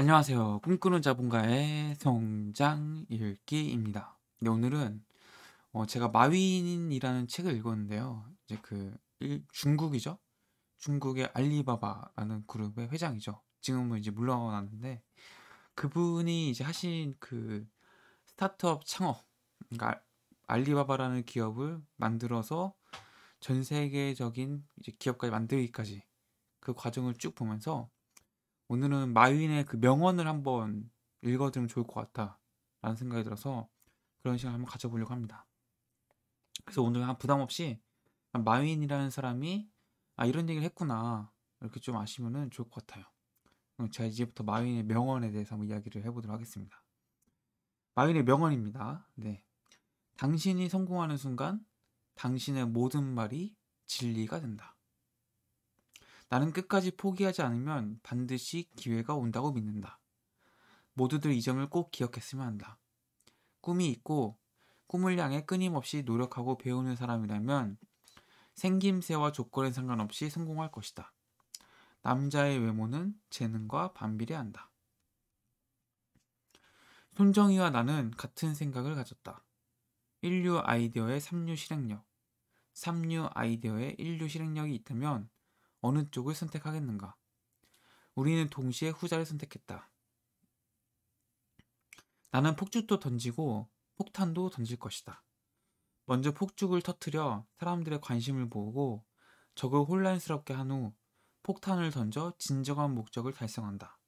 안녕하세요. 꿈꾸는 자본가의 성장 읽기입니다. 네, 오늘은 어, 제가 마윈이라는 책을 읽었는데요. 이제 그 일, 중국이죠. 중국의 알리바바라는 그룹의 회장이죠. 지금은 이제 물러났는데 그분이 이제 하신 그 스타트업 창업, 그러니까 알리바바라는 기업을 만들어서 전 세계적인 이제 기업까지 만들기까지 그 과정을 쭉 보면서 오늘은 마윈의 그 명언을 한번 읽어드리면 좋을 것 같다라는 생각이 들어서 그런 시간 을 한번 가져보려고 합니다. 그래서 오늘 한 부담 없이 아, 마윈이라는 사람이 아 이런 얘기를 했구나 이렇게 좀아시면 좋을 것 같아요. 그럼 제가 이제부터 마윈의 명언에 대해서 한번 이야기를 해보도록 하겠습니다. 마윈의 명언입니다. 네, 당신이 성공하는 순간 당신의 모든 말이 진리가 된다. 나는 끝까지 포기하지 않으면 반드시 기회가 온다고 믿는다. 모두들 이 점을 꼭 기억했으면 한다. 꿈이 있고 꿈을 향해 끊임없이 노력하고 배우는 사람이라면 생김새와 조건에 상관없이 성공할 것이다. 남자의 외모는 재능과 반비례한다. 손정희와 나는 같은 생각을 가졌다. 1류 아이디어의 3류 실행력, 3류 아이디어의 1류 실행력이 있다면 어느 쪽을 선택하겠는가? 우리는 동시에 후자를 선택했다. 나는 폭죽도 던지고 폭탄도 던질 것이다. 먼저 폭죽을 터트려 사람들의 관심을 모으고 적을 혼란스럽게 한 후 폭탄을 던져 진정한 목적을 달성한다.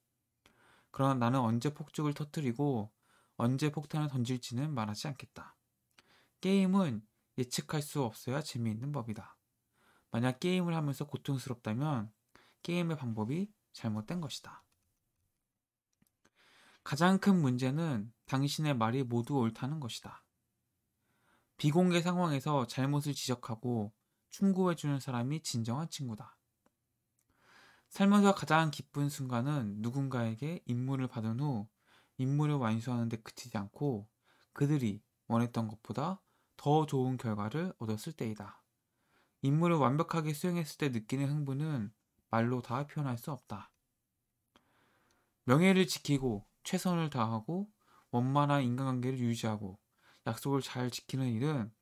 그러나 나는 언제 폭죽을 터트리고 언제 폭탄을 던질지는 말하지 않겠다. 게임은 예측할 수 없어야 재미있는 법이다. 만약 게임을 하면서 고통스럽다면 게임의 방법이 잘못된 것이다. 가장 큰 문제는 당신의 말이 모두 옳다는 것이다. 비공개 상황에서 잘못을 지적하고 충고해주는 사람이 진정한 친구다. 살면서 가장 기쁜 순간은 누군가에게 임무를 받은 후 임무를 완수하는데 그치지 않고 그들이 원했던 것보다 더 좋은 결과를 얻었을 때이다. 임무를 완벽하게 수행했을 때 느끼는 흥분은 말로 다 표현할 수 없다. 명예를 지키고 최선을 다하고 원만한 인간관계를 유지하고 약속을 잘 지키는 일은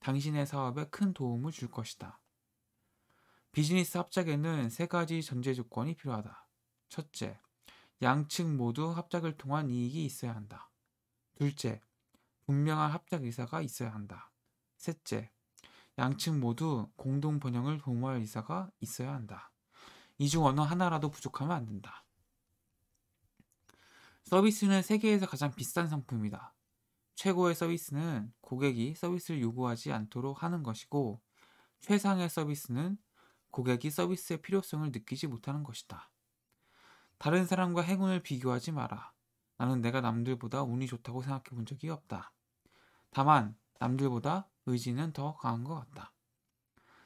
당신의 사업에 큰 도움을 줄 것이다. 비즈니스 합작에는 세 가지 전제 조건이 필요하다. 첫째, 양측 모두 합작을 통한 이익이 있어야 한다. 둘째, 분명한 합작 의사가 있어야 한다. 셋째, 양측 모두 공동 번영을 도모할 의사가 있어야 한다. 이중 어느 하나라도 부족하면 안 된다. 서비스는 세계에서 가장 비싼 상품이다. 최고의 서비스는 고객이 서비스를 요구하지 않도록 하는 것이고, 최상의 서비스는 고객이 서비스의 필요성을 느끼지 못하는 것이다. 다른 사람과 행운을 비교하지 마라. 나는 내가 남들보다 운이 좋다고 생각해 본 적이 없다. 다만, 남들보다 의지는 더 강한 것 같다.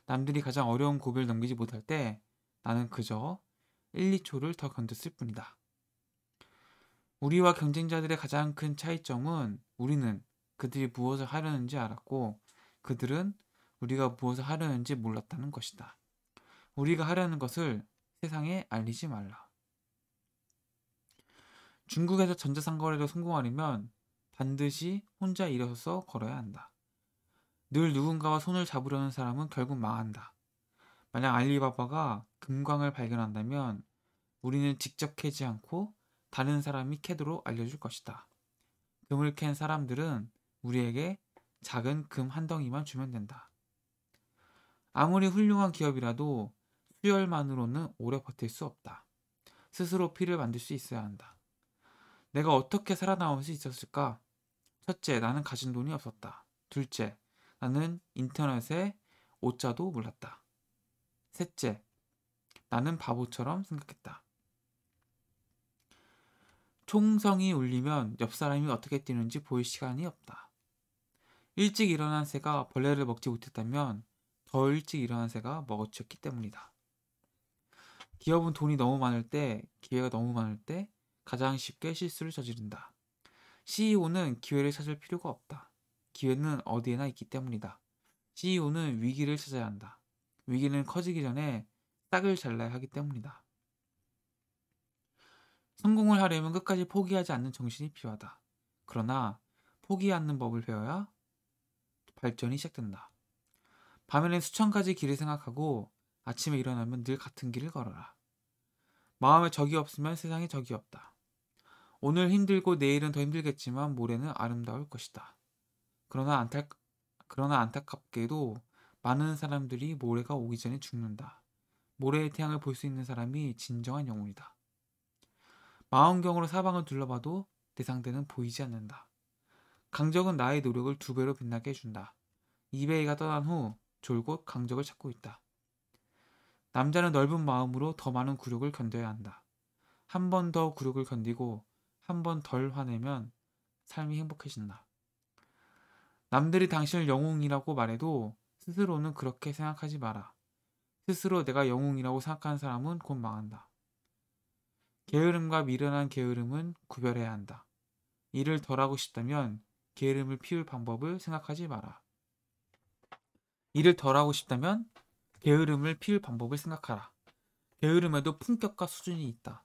남들이 가장 어려운 고비를 넘기지 못할 때 나는 그저 1, 2초를 더 견뎠을 뿐이다. 우리와 경쟁자들의 가장 큰 차이점은 우리는 그들이 무엇을 하려는지 알았고 그들은 우리가 무엇을 하려는지 몰랐다는 것이다. 우리가 하려는 것을 세상에 알리지 말라. 중국에서 전자상거래로 성공하려면 반드시 혼자 일어서서 걸어야 한다. 늘 누군가와 손을 잡으려는 사람은 결국 망한다. 만약 알리바바가 금광을 발견한다면 우리는 직접 캐지 않고 다른 사람이 캐도록 알려줄 것이다. 금을 캔 사람들은 우리에게 작은 금 한 덩이만 주면 된다. 아무리 훌륭한 기업이라도 수혈만으로는 오래 버틸 수 없다. 스스로 피를 만들 수 있어야 한다. 내가 어떻게 살아남을 수 있었을까? 첫째, 나는 가진 돈이 없었다. 둘째, 나는 인터넷에 오자도 몰랐다. 셋째, 나는 바보처럼 생각했다. 총성이 울리면 옆 사람이 어떻게 뛰는지 보일 시간이 없다. 일찍 일어난 새가 벌레를 먹지 못했다면 더 일찍 일어난 새가 먹어치웠기 때문이다. 기업은 돈이 너무 많을 때, 기회가 너무 많을 때 가장 쉽게 실수를 저지른다. CEO는 기회를 찾을 필요가 없다. 기회는 어디에나 있기 때문이다. CEO는 위기를 찾아야 한다. 위기는 커지기 전에 딱을 잘라야 하기 때문이다. 성공을 하려면 끝까지 포기하지 않는 정신이 필요하다. 그러나 포기 않는 법을 배워야 발전이 시작된다. 밤에는 수천 가지 길을 생각하고 아침에 일어나면 늘 같은 길을 걸어라. 마음에 적이 없으면 세상에 적이 없다. 오늘 힘들고 내일은 더 힘들겠지만 모레는 아름다울 것이다. 그러나 안타 그러나 안타깝게도 많은 사람들이 모래가 오기 전에 죽는다. 모래의 태양을 볼 수 있는 사람이 진정한 영웅이다. 망원경으로 사방을 둘러봐도 내 상대는 보이지 않는다. 강적은 나의 노력을 두 배로 빛나게 해준다. 이베이가 떠난 후 졸곧 강적을 찾고 있다. 남자는 넓은 마음으로 더 많은 굴욕을 견뎌야 한다. 한 번 더 굴욕을 견디고 한 번 덜 화내면 삶이 행복해진다. 남들이 당신을 영웅이라고 말해도 스스로는 그렇게 생각하지 마라. 스스로 내가 영웅이라고 생각하는 사람은 곧 망한다. 게으름과 미련한 게으름은 구별해야 한다. 일을 덜 하고 싶다면 게으름을 피울 방법을 생각하지 마라. 일을 덜 하고 싶다면 게으름을 피울 방법을 생각하라. 게으름에도 품격과 수준이 있다.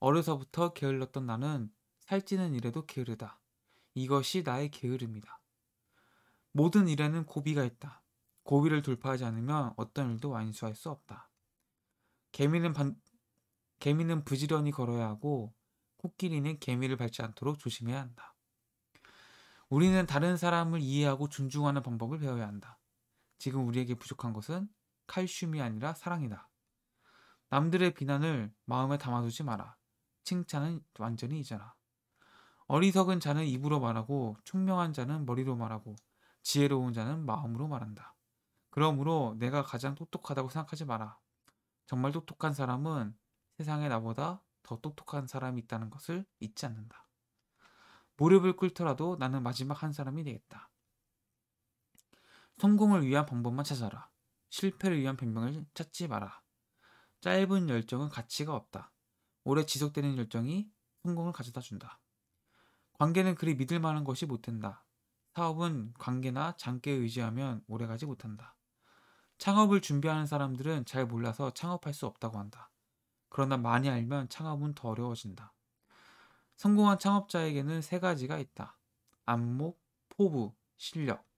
어려서부터 게을렀던 나는 살찌는 일에도 게으르다. 이것이 나의 게으름이다. 모든 일에는 고비가 있다. 고비를 돌파하지 않으면 어떤 일도 완수할 수 없다. 개미는, 반, 개미는 부지런히 걸어야 하고 코끼리는 개미를 밟지 않도록 조심해야 한다. 우리는 다른 사람을 이해하고 존중하는 방법을 배워야 한다. 지금 우리에게 부족한 것은 칼슘이 아니라 사랑이다. 남들의 비난을 마음에 담아두지 마라. 칭찬은 완전히 잊어라. 어리석은 자는 입으로 말하고 총명한 자는 머리로 말하고 지혜로운 자는 마음으로 말한다. 그러므로 내가 가장 똑똑하다고 생각하지 마라. 정말 똑똑한 사람은 세상에 나보다 더 똑똑한 사람이 있다는 것을 잊지 않는다. 무릎을 꿇더라도 나는 마지막 한 사람이 되겠다. 성공을 위한 방법만 찾아라. 실패를 위한 변명을 찾지 마라. 짧은 열정은 가치가 없다. 오래 지속되는 열정이 성공을 가져다 준다. 관계는 그리 믿을 만한 것이 못 된다. 사업은 관계나 장기에 의지하면 오래가지 못한다. 창업을 준비하는 사람들은 잘 몰라서 창업할 수 없다고 한다. 그러나 많이 알면 창업은 더 어려워진다. 성공한 창업자에게는 세 가지가 있다. 안목, 포부, 실력.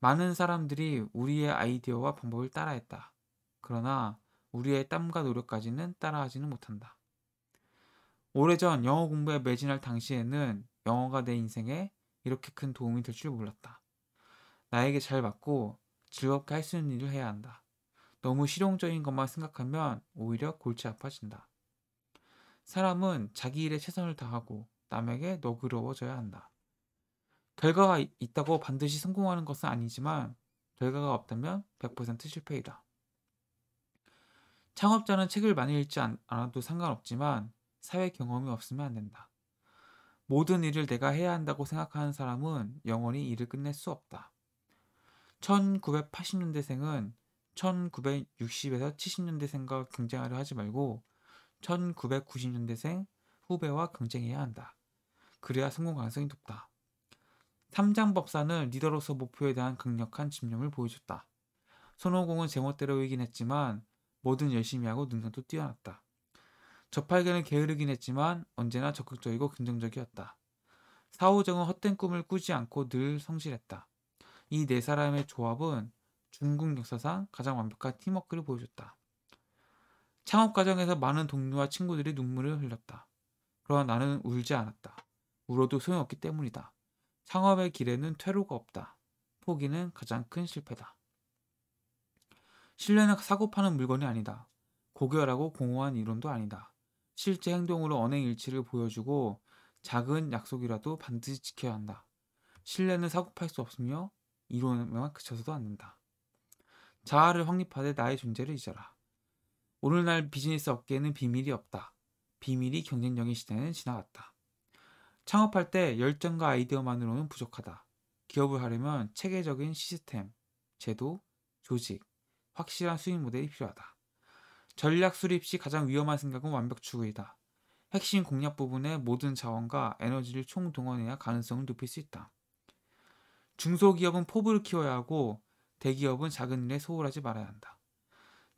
많은 사람들이 우리의 아이디어와 방법을 따라했다. 그러나 우리의 땀과 노력까지는 따라하지는 못한다. 오래전 영어 공부에 매진할 당시에는 영어가 내 인생의 이렇게 큰 도움이 될 줄 몰랐다. 나에게 잘 맞고 즐겁게 할 수 있는 일을 해야 한다. 너무 실용적인 것만 생각하면 오히려 골치 아파진다. 사람은 자기 일에 최선을 다하고 남에게 너그러워져야 한다. 결과가 있다고 반드시 성공하는 것은 아니지만 결과가 없다면 100% 실패이다. 창업자는 책을 많이 읽지 않아도 상관없지만 사회 경험이 없으면 안 된다. 모든 일을 내가 해야 한다고 생각하는 사람은 영원히 일을 끝낼 수 없다. 1980년대생은 1960에서 70년대생과 경쟁하려 하지 말고 1990년대생 후배와 경쟁해야 한다. 그래야 성공 가능성이 높다. 삼장 법사는 리더로서 목표에 대한 강력한 집념을 보여줬다. 손오공은 제멋대로이긴 했지만 뭐든 열심히 하고 능력도 뛰어났다. 저팔계는 게으르긴 했지만 언제나 적극적이고 긍정적이었다. 사오정은 헛된 꿈을 꾸지 않고 늘 성실했다. 이 네 사람의 조합은 중국 역사상 가장 완벽한 팀워크를 보여줬다. 창업 과정에서 많은 동료와 친구들이 눈물을 흘렸다. 그러나 나는 울지 않았다. 울어도 소용없기 때문이다. 창업의 길에는 퇴로가 없다. 포기는 가장 큰 실패다. 신뢰는 사고 파는 물건이 아니다. 고결하고 공허한 이론도 아니다. 실제 행동으로 언행 일치를 보여주고 작은 약속이라도 반드시 지켜야 한다. 신뢰는 사고팔 수 없으며 이론에만 그쳐서도 않는다. 자아를 확립하되 나의 존재를 잊어라. 오늘날 비즈니스 업계에는 비밀이 없다. 비밀이 경쟁력인 시대는 지나갔다. 창업할 때 열정과 아이디어만으로는 부족하다. 기업을 하려면 체계적인 시스템, 제도, 조직, 확실한 수익 모델이 필요하다. 전략 수립 시 가장 위험한 생각은 완벽 추구이다. 핵심 공략 부분의 모든 자원과 에너지를 총동원해야 가능성을 높일 수 있다. 중소기업은 포부를 키워야 하고 대기업은 작은 일에 소홀하지 말아야 한다.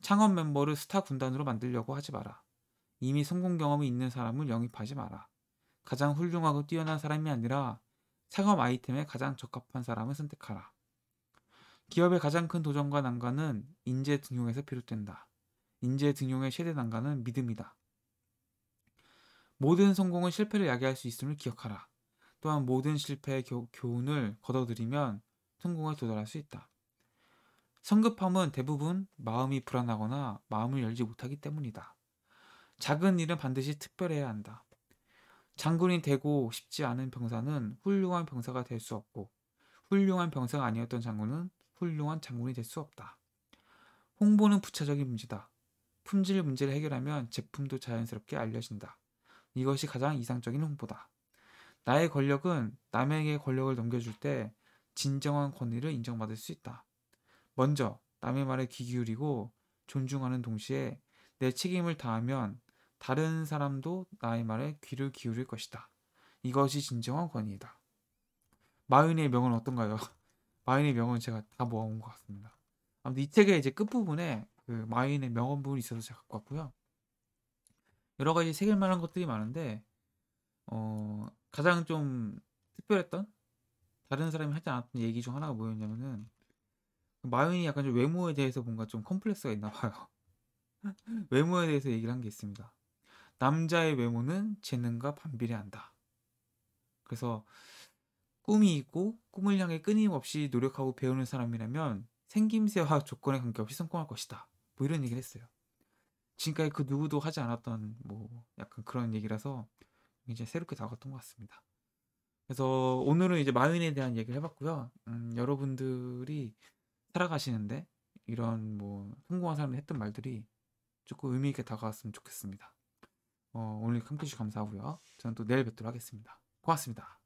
창업 멤버를 스타 군단으로 만들려고 하지 마라. 이미 성공 경험이 있는 사람을 영입하지 마라. 가장 훌륭하고 뛰어난 사람이 아니라 창업 아이템에 가장 적합한 사람을 선택하라. 기업의 가장 큰 도전과 난관은 인재 등용에서 비롯된다. 인재 등용의 최대 난관은 믿음이다. 모든 성공은 실패를 야기할 수 있음을 기억하라. 또한 모든 실패의 교, 훈을 거둬들이면 성공에 도달할 수 있다. 성급함은 대부분 마음이 불안하거나 마음을 열지 못하기 때문이다. 작은 일은 반드시 특별해야 한다. 장군이 되고 싶지 않은 병사는 훌륭한 병사가 될 수 없고 훌륭한 병사가 아니었던 장군은 훌륭한 장군이 될 수 없다. 홍보는 부차적인 문제다. 품질 문제를 해결하면 제품도 자연스럽게 알려진다. 이것이 가장 이상적인 홍보다. 나의 권력은 남에게 권력을 넘겨줄 때 진정한 권위를 인정받을 수 있다. 먼저 남의 말에 귀 기울이고 존중하는 동시에 내 책임을 다하면 다른 사람도 나의 말에 귀를 기울일 것이다. 이것이 진정한 권위이다. 마윈의 명은 어떤가요? 마윈의 명은 제가 다 모아온 것 같습니다. 아무튼 이 책의 이제 끝부분에 그 마인의 명언 부분이 있어서 제가 갖고 왔고요. 여러 가지 새길 만한 것들이 많은데 어, 가장 좀 특별했던 다른 사람이 하지 않았던 얘기 중 하나가 뭐였냐면은 그 마윈이 약간 좀 외모에 대해서 뭔가 좀 컴플렉스가 있나 봐요. 외모에 대해서 얘기를 한 게 있습니다. 남자의 외모는 재능과 반비례한다. 그래서 꿈이 있고 꿈을 향해 끊임없이 노력하고 배우는 사람이라면 생김새와 조건에 관계없이 성공할 것이다. 뭐 이런 얘기를 했어요. 지금까지 그 누구도 하지 않았던 뭐 약간 그런 얘기라서 이제 새롭게 다가왔던 것 같습니다. 그래서 오늘은 이제 마흔에 대한 얘기를 해봤고요. 음, 여러분들이 살아가시는데 이런 뭐 성공한 사람이 했던 말들이 조금 의미 있게 다가왔으면 좋겠습니다. 어, 오늘 함께 해주셔서 감사하고요. 저는 또 내일 뵙도록 하겠습니다. 고맙습니다.